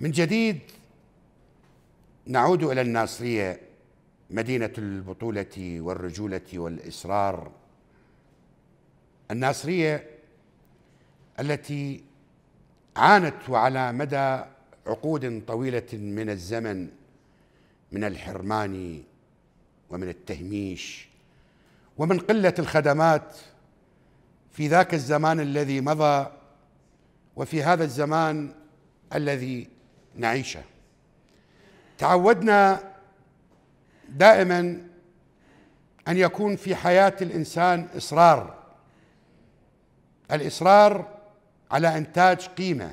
من جديد نعود الى الناصريه مدينه البطوله والرجوله والاصرار الناصريه التي عانت وعلى مدى عقود طويله من الزمن من الحرمان ومن التهميش ومن قله الخدمات في ذاك الزمان الذي مضى وفي هذا الزمان الذي نعيشه تعودنا دائما ان يكون في حياه الانسان اصرار الاصرار على انتاج قيمه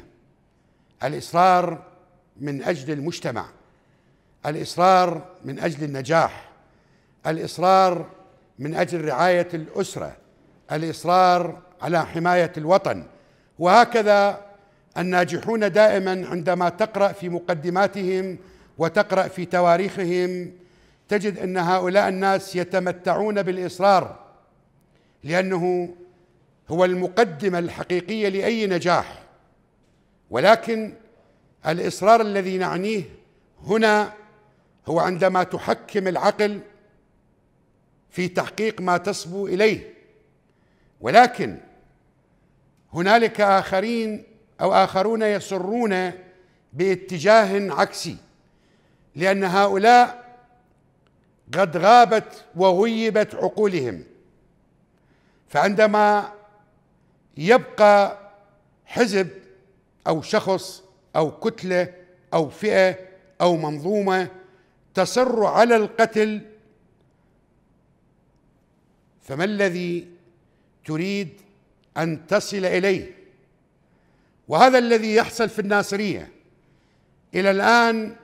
الاصرار من اجل المجتمع الاصرار من اجل النجاح الاصرار من اجل رعايه الاسره الاصرار على حمايه الوطن وهكذا الناجحون دائما عندما تقرا في مقدماتهم وتقرا في تواريخهم تجد ان هؤلاء الناس يتمتعون بالاصرار لانه هو المقدمه الحقيقيه لاي نجاح ولكن الاصرار الذي نعنيه هنا هو عندما تحكم العقل في تحقيق ما تصبو اليه ولكن هنالك اخرين او اخرون يصرون باتجاه عكسي لان هؤلاء قد غابت وغيبت عقولهم فعندما يبقى حزب او شخص او كتله او فئه او منظومه تصر على القتل فما الذي تريد ان تصل اليه وهذا الذي يحصل في الناصريه الى الان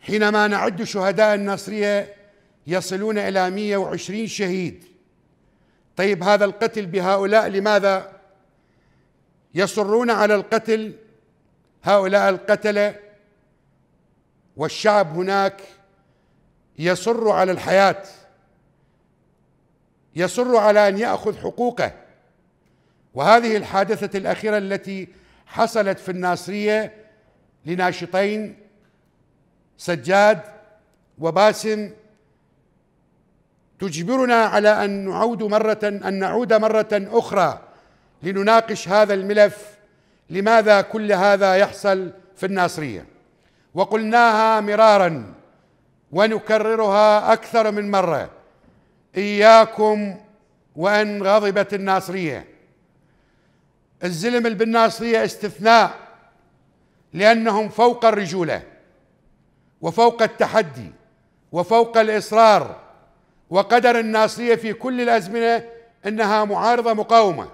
حينما نعد شهداء الناصريه يصلون الى 120 شهيد طيب هذا القتل بهؤلاء لماذا يصرون على القتل هؤلاء القتله والشعب هناك يصر على الحياه يصر على ان ياخذ حقوقه وهذه الحادثة الأخيرة التي حصلت في الناصرية لناشطين سجاد وباسم تجبرنا على أن نعود مرة أن نعود مرة أخرى لنناقش هذا الملف لماذا كل هذا يحصل في الناصرية وقلناها مرارا ونكررها أكثر من مرة إياكم وأن غضبت الناصرية الزلم البناصرية استثناء لأنهم فوق الرجولة وفوق التحدي وفوق الإصرار وقدر الناصرية في كل الأزمنة أنها معارضة مقاومة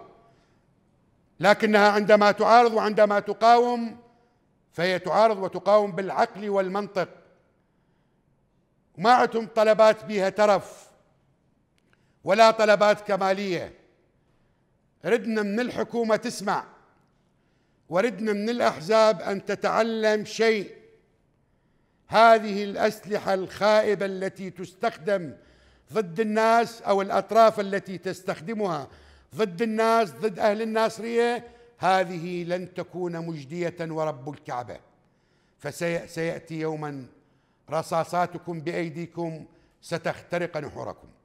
لكنها عندما تعارض وعندما تقاوم فهي تعارض وتقاوم بالعقل والمنطق ما عندهم طلبات بها ترف ولا طلبات كماليه ردنا من الحكومة تسمع وردنا من الأحزاب أن تتعلم شيء هذه الأسلحة الخائبة التي تستخدم ضد الناس أو الأطراف التي تستخدمها ضد الناس ضد أهل الناصرية هذه لن تكون مجدية ورب الكعبة فسيأتي يوما رصاصاتكم بأيديكم ستخترق نحوركم